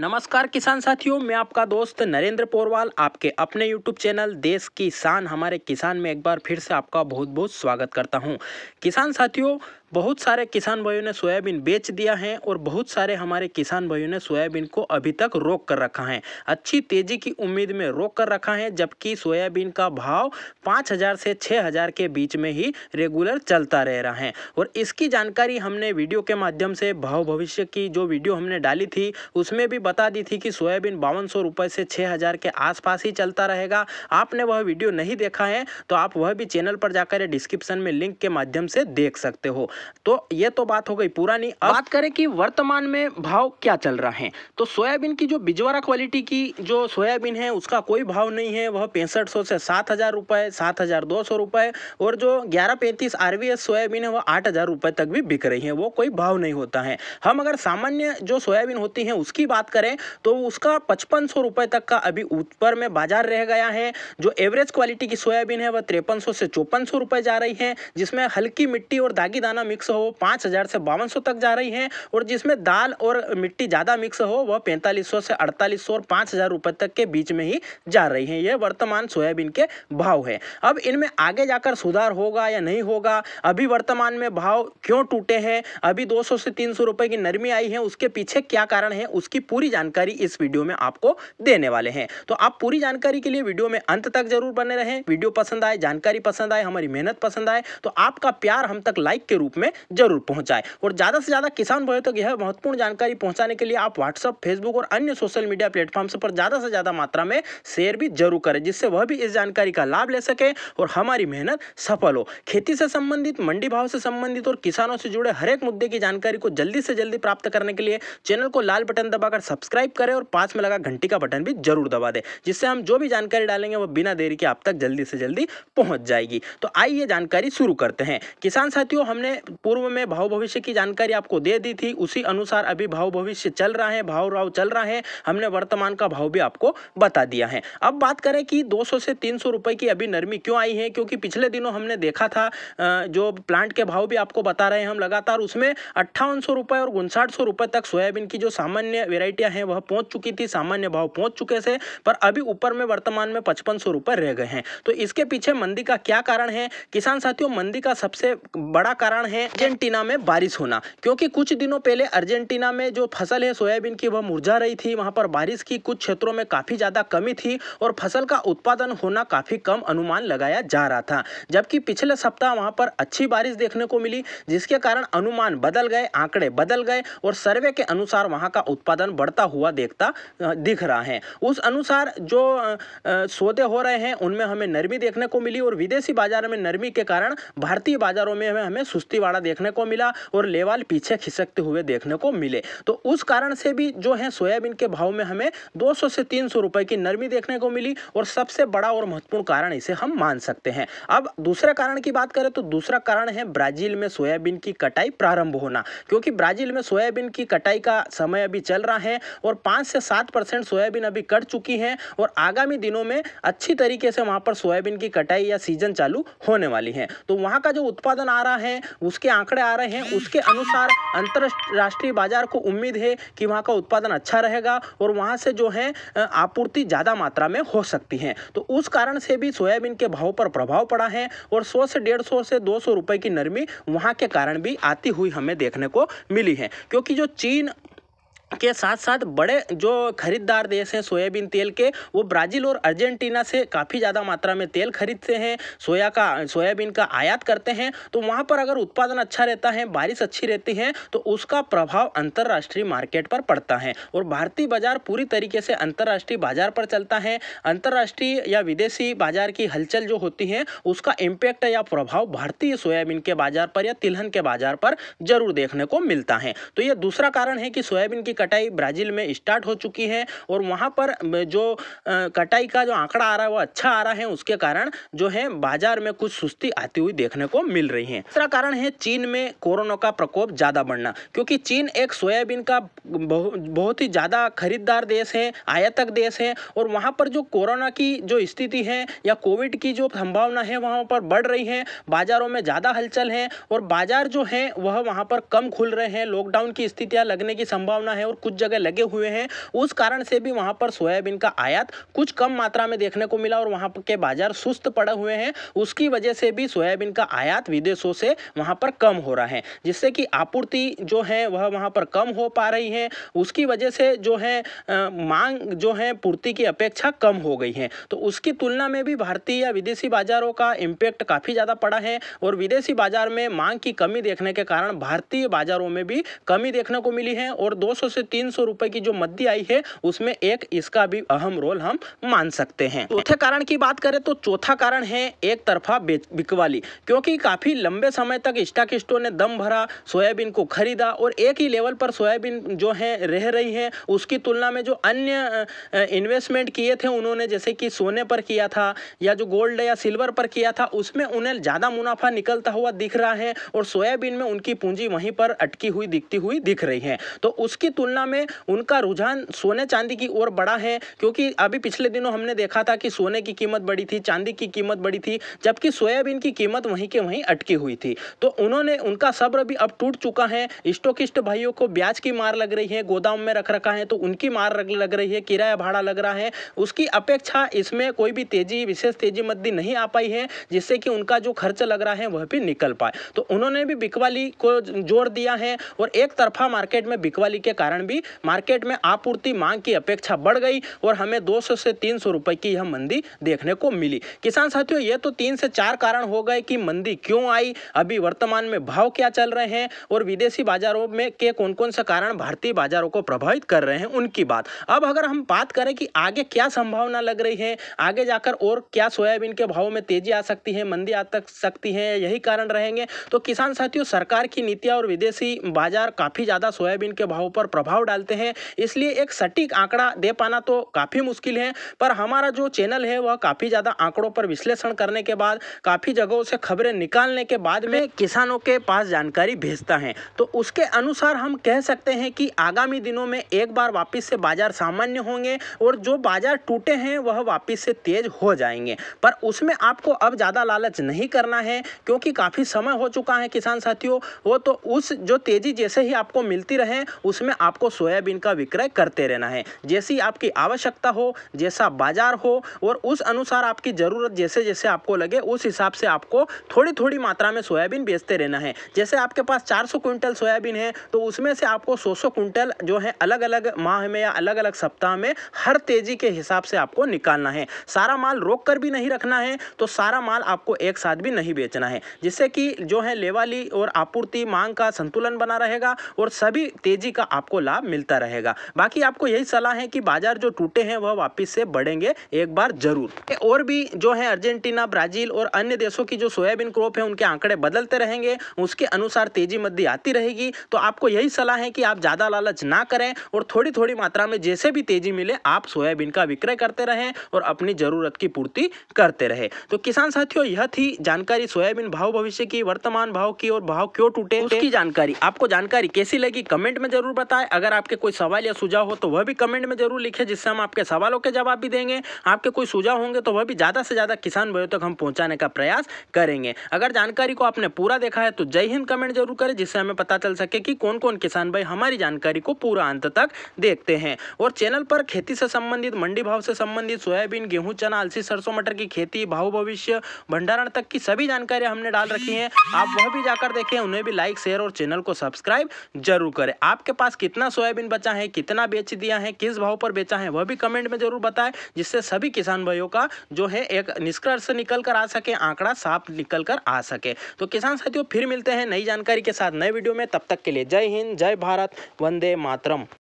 नमस्कार किसान साथियों मैं आपका दोस्त नरेंद्र पोरवाल आपके अपने यूट्यूब चैनल देश की शान हमारे किसान में एक बार फिर से आपका बहुत बहुत स्वागत करता हूं किसान साथियों बहुत सारे किसान भाइयों ने सोयाबीन बेच दिया है और बहुत सारे हमारे किसान भाइयों ने सोयाबीन को अभी तक रोक कर रखा है अच्छी तेजी की उम्मीद में रोक कर रखा है जबकि सोयाबीन का भाव पाँच हज़ार से छः हज़ार के बीच में ही रेगुलर चलता रह रहा है और इसकी जानकारी हमने वीडियो के माध्यम से भाव भविष्य की जो वीडियो हमने डाली थी उसमें भी बता दी थी कि सोयाबीन बावन सौ रुपये से छः हज़ार के आसपास ही चलता रहेगा आपने वह वीडियो नहीं देखा है तो आप वह भी चैनल पर जाकर डिस्क्रिप्शन में लिंक के माध्यम से देख सकते हो तो ये तो बात हो गई पुरानी बात करें कि वर्तमान में भाव क्या चल रहा है तो सोयाबीन की जो बिजवारा क्वालिटी की जो सोयाबीन है उसका कोई भाव नहीं है वह पैंसठ सौ से सात हज़ार रुपये सात हज़ार दो सौ रुपये और जो ग्यारह पैंतीस आर सोयाबीन है वह आठ हज़ार रुपये तक भी बिक रही है वो कोई भाव नहीं होता है हम अगर सामान्य जो सोयाबीन होती है उसकी बात करें तो उसका पचपन सौ रुपये तक का अभी ऊपर में बाजार रह गया है जो एवरेज क्वालिटी की सोयाबीन है वह तिरपन सौ से चौपन सौ रुपये जा रही है जिसमें हल्की मिट्टी और दागी दाना मिक्स हो वो पाँच हज़ार से बावन सौ तक जा रही है और जिसमें दाल और मिट्टी ज़्यादा मिक्स हो वह पैंतालीस सौ से अड़तालीस सौ और पाँच हज़ार रुपये तक के बीच में ही जा रही है ये वर्तमान सोयाबीन के भाव है अब इनमें आगे जाकर सुधार होगा या नहीं होगा अभी वर्तमान में भाव क्यों टूटे हैं अभी दो सौ से तीन सौ रुपये की नरमी आई है उसके पीछे क्या कारण है उसकी पूरी जानकारी इस वीडियो में आपको देने वाले हैं तो आप पूरी जानकारी के लिए वीडियो में अंत तक जरूर बने रहें वीडियो पसंद आए जानकारी पसंद आए हमारी मेहनत पसंद आए तो आपका प्यार हम तक लाइक के रूप में जरूर पहुंचाए और ज़्यादा से ज़्यादा किसान भाई तक तो यह महत्वपूर्ण जानकारी पहुंचाने के लिए आप व्हाट्सअप फेसबुक और अन्य सोशल मीडिया प्लेटफॉर्म पर ज़्यादा से ज़्यादा मात्रा में शेयर भी जरूर करें जिससे वह भी इस जानकारी का लाभ ले सके और हमारी मेहनत सफल हो खेती से संबंधित मंडी भाव से संबंधित और किसानों से जुड़े हरेक मुद्दे की जानकारी को जल्दी से जल्दी प्राप्त करने के लिए चैनल को लाल बटन दबाकर सब्सक्राइब करें और पास में लगा घंटी का बटन भी जरूर दबा दें जिससे हम जो भी जानकारी डालेंगे वह बिना देरी के आप तक जल्दी से जल्दी पहुंच जाएगी तो आइए जानकारी शुरू करते हैं किसान साथियों हमने पूर्व में भाव भविष्य की जानकारी आपको दे दी थी उसी अनुसार अभी भाव भविष्य चल रहा है भाव राव चल रहा है हमने वर्तमान का भाव भी आपको बता दिया है अब बात करें कि 200 से 300 रुपए की अभी नरमी क्यों आई है क्योंकि पिछले दिनों हमने देखा था जो प्लांट के भाव भी आपको बता रहे हैं हम लगातार उसमें अट्ठावन रुपए और उनसाठ सौ रुपए तक सोयाबीन की जो सामान्य वेराइटियां हैं वह पहुँच चुकी थी सामान्य भाव पहुँच चुके थे पर अभी ऊपर में वर्तमान में पचपन सौ रुपए रह गए हैं तो इसके पीछे मंदी का क्या कारण है किसान साथियों मंदी का सबसे बड़ा कारण है है अर्जेंटीना में बारिश होना क्योंकि कुछ दिनों पहले अर्जेंटीना में जो फसल है सोयाबीन की वह मुरझा रही थी वहां पर बारिश की कुछ क्षेत्रों में काफ़ी ज़्यादा कमी थी और फसल का उत्पादन होना काफ़ी कम अनुमान लगाया जा रहा था जबकि पिछले सप्ताह वहां पर अच्छी बारिश देखने को मिली जिसके कारण अनुमान बदल गए आंकड़े बदल गए और सर्वे के अनुसार वहाँ का उत्पादन बढ़ता हुआ देखता दिख रहा है उस अनुसार जो सौदे हो रहे हैं उनमें हमें नरमी देखने को मिली और विदेशी बाजार में नरमी के कारण भारतीय बाजारों में हमें सुस्ती बंसीवाड़ा देखने को मिला और लेवाल पीछे खिसकते हुए देखने को मिले तो उस कारण से भी जो है सोयाबीन के भाव में हमें 200 से 300 रुपए की नरमी देखने को मिली और सबसे बड़ा और महत्वपूर्ण कारण इसे हम मान सकते हैं अब दूसरे कारण की बात करें तो दूसरा कारण है ब्राजील में सोयाबीन की कटाई प्रारंभ होना क्योंकि ब्राजील में सोयाबीन की कटाई का समय अभी चल रहा है और पाँच से सात परसेंट सोयाबीन अभी कट चुकी है और आगामी दिनों में अच्छी तरीके से वहाँ पर सोयाबीन की कटाई या सीजन चालू होने वाली है तो वहाँ का जो उत्पादन आ रहा है उस उसके आंकड़े आ रहे हैं उसके अनुसार अंतरराष्ट्रीय बाजार को उम्मीद है कि वहाँ का उत्पादन अच्छा रहेगा और वहाँ से जो है आपूर्ति ज़्यादा मात्रा में हो सकती है तो उस कारण से भी सोयाबीन के भाव पर प्रभाव पड़ा है और सौ से डेढ़ सौ से दो सौ रुपये की नरमी वहाँ के कारण भी आती हुई हमें देखने को मिली है क्योंकि जो चीन के साथ साथ बड़े जो खरीदार देश हैं सोयाबीन तेल के वो ब्राज़ील और अर्जेंटीना से काफ़ी ज़्यादा मात्रा में तेल खरीदते हैं सोया का सोयाबीन का आयात करते हैं तो वहाँ पर अगर उत्पादन अच्छा रहता है बारिश अच्छी रहती है तो उसका प्रभाव अंतर्राष्ट्रीय मार्केट पर पड़ता है और भारतीय बाजार पूरी तरीके से अंतर्राष्ट्रीय बाजार पर चलता है अंतर्राष्ट्रीय या विदेशी बाजार की हलचल जो होती है उसका इम्पैक्ट या प्रभाव भारतीय सोयाबीन के बाजार पर या तिलहन के बाजार पर जरूर देखने को मिलता है तो ये दूसरा कारण है कि सोयाबीन की कटाई ब्राज़ील में स्टार्ट हो चुकी है और वहाँ पर जो कटाई का जो आंकड़ा आ रहा है वो अच्छा आ रहा है उसके कारण जो है बाजार में कुछ सुस्ती आती हुई देखने को मिल रही है दूसरा कारण है चीन में कोरोना का प्रकोप ज़्यादा बढ़ना क्योंकि चीन एक सोयाबीन का बहुत ही ज़्यादा खरीददार देश है आयातक देश है और वहाँ पर जो कोरोना की जो स्थिति है या कोविड की जो संभावना है वहाँ पर बढ़ रही है बाज़ारों में ज़्यादा हलचल है और बाज़ार जो है वह वहाँ पर कम खुल रहे हैं लॉकडाउन की स्थितियाँ लगने की संभावना है हैं और कुछ जगह लगे हुए हैं उस कारण से भी वहाँ पर सोयाबीन का आयात कुछ कम मात्रा में देखने को मिला और वहाँ के बाजार सुस्त पड़े हुए हैं उसकी वजह से भी सोयाबीन का आयात विदेशों से वहाँ पर कम हो रहा है जिससे कि आपूर्ति जो है वह वहाँ पर कम हो पा रही है उसकी वजह से जो है मांग जो है पूर्ति की अपेक्षा कम हो गई है तो उसकी तुलना में भी भारतीय या विदेशी बाजारों का इम्पेक्ट काफ़ी ज़्यादा पड़ा है और विदेशी बाजार में मांग की कमी देखने के कारण भारतीय बाजारों में भी कमी देखने को मिली है और 200 से से तीन सौ रुपए की जो मद्दी आई है उसमें एक इसका भी अहम रोल हम मान सकते हैं चौथे कारण की बात करें तो चौथा कारण है एक तरफा बिकवाली क्योंकि काफी लंबे समय तक स्टॉक स्टोर ने दम भरा सोयाबीन को खरीदा और एक ही लेवल पर सोयाबीन जो है रह रही है उसकी तुलना में जो अन्य इन्वेस्टमेंट किए थे उन्होंने जैसे कि सोने पर किया था या जो गोल्ड या सिल्वर पर किया था उसमें उन्हें ज़्यादा मुनाफा निकलता हुआ दिख रहा है और सोयाबीन में उनकी पूंजी वहीं पर अटकी हुई दिखती हुई दिख रही है तो उसकी तुलना तुलना में उनका रुझान सोने चांदी की ओर बड़ा है क्योंकि अभी पिछले दिनों हमने देखा था कि सोने की कीमत बढ़ी थी चांदी की कीमत बढ़ी थी जबकि सोयाबीन की कीमत वहीं के वहीं अटकी हुई थी तो उन्होंने उनका सब्र भी अब टूट चुका है स्टोकिस्ट भाइयों को ब्याज की मार लग रही है गोदाम में रख रखा है तो उनकी मार लग रही है किराया भाड़ा लग रहा है उसकी अपेक्षा इसमें कोई भी तेजी विशेष तेजी मद्दी नहीं आ पाई है जिससे कि उनका जो खर्च लग रहा है वह भी निकल पाए तो उन्होंने भी बिकवाली को जोर दिया है और एक तरफा मार्केट में बिकवाली के कारण कारण भी मार्केट में आपूर्ति मांग की अपेक्षा बढ़ गई और हमें दो से तीन सौ की यह मंदी देखने को मिली किसान साथियों ये तो तीन से चार कारण हो गए कि मंदी क्यों आई अभी वर्तमान में भाव क्या चल रहे हैं और विदेशी बाजारों में के कौन कौन से कारण भारतीय बाजारों को प्रभावित कर रहे हैं उनकी बात अब अगर हम बात करें कि आगे क्या संभावना लग रही है आगे जाकर और क्या सोयाबीन के भाव में तेजी आ सकती है मंदी आ तक सकती है यही कारण रहेंगे तो किसान साथियों सरकार की नीतियां और विदेशी बाजार काफ़ी ज़्यादा सोयाबीन के भाव पर प्रभाव प्रभाव डालते हैं इसलिए एक सटीक आंकड़ा दे पाना तो काफ़ी मुश्किल है पर हमारा जो चैनल है वह काफ़ी ज़्यादा आंकड़ों पर विश्लेषण करने के बाद काफ़ी जगहों से खबरें निकालने के बाद में किसानों के पास जानकारी भेजता है तो उसके अनुसार हम कह सकते हैं कि आगामी दिनों में एक बार वापस से बाजार सामान्य होंगे और जो बाजार टूटे हैं वह वापस से तेज हो जाएंगे पर उसमें आपको अब ज़्यादा लालच नहीं करना है क्योंकि काफ़ी समय हो चुका है किसान साथियों वो तो उस जो तेज़ी जैसे ही आपको मिलती रहे उसमें आप आपको सोयाबीन का विक्रय करते रहना है जैसी आपकी आवश्यकता हो जैसा बाजार हो और उस अनुसार आपकी ज़रूरत जैसे जैसे आपको लगे उस हिसाब से आपको थोड़ी थोड़ी मात्रा में सोयाबीन बेचते रहना है जैसे आपके पास 400 क्विंटल सोयाबीन है तो उसमें से आपको 100 क्विंटल जो है अलग अलग माह में या अलग अलग सप्ताह में हर तेज़ी के हिसाब से आपको निकालना है सारा माल रोक कर भी नहीं रखना है तो सारा माल आपको एक साथ भी नहीं बेचना है जिससे कि जो है लेवाली और आपूर्ति मांग का संतुलन बना रहेगा और सभी तेज़ी का आपको लाभ मिलता रहेगा बाकी आपको यही सलाह है कि बाजार जो टूटे हैं वह वापिस से बढ़ेंगे एक बार जरूर और भी जो है अर्जेंटीना ब्राजील और अन्य देशों की जो सोयाबीन क्रॉप है उनके आंकड़े बदलते रहेंगे उसके अनुसार तेजी मंदी आती रहेगी तो आपको यही सलाह है कि आप ज़्यादा लालच ना करें और थोड़ी थोड़ी मात्रा में जैसे भी तेजी मिले आप सोयाबीन का विक्रय करते रहें और अपनी ज़रूरत की पूर्ति करते रहे तो किसान साथियों यह थी जानकारी सोयाबीन भाव भविष्य की वर्तमान भाव की और भाव क्यों टूटे उसकी जानकारी आपको जानकारी कैसी लगी कमेंट में जरूर बताएं अगर आपके कोई सवाल या सुझाव हो तो वह भी कमेंट में जरूर लिखे जिससे हम आपके सवालों के जवाब भी देंगे आपके कोई सुझाव होंगे तो वह भी ज़्यादा से ज़्यादा किसान भाइयों तक हम पहुँचाने का प्रयास करेंगे अगर जानकारी को आपने पूरा देखा है तो जय हिंद कमेंट जरूर करें जिससे हमें पता चल सके कि कौन कौन किसान भाई हमारी जानकारी को पूरा अंत तक देखते हैं और चैनल पर खेती से संबंधित मंडी भाव से संबंधित सोयाबीन गेहूं चना अलसी सरसों मटर की खेती भाव भविष्य भंडारण तक की सभी जानकारी हमने डाल रखी है आप वह भी जाकर देखें उन्हें भी लाइक शेयर और चैनल को सब्सक्राइब जरूर करें आपके पास कितने कितना सोयाबीन बचा है कितना बेच दिया है किस भाव पर बेचा है वह भी कमेंट में जरूर बताए जिससे सभी किसान भाइयों का जो है एक निष्कर्ष निकल कर आ सके आंकड़ा साफ निकल कर आ सके तो किसान साथियों फिर मिलते हैं नई जानकारी के साथ नए वीडियो में तब तक के लिए जय हिंद जय भारत वंदे मातरम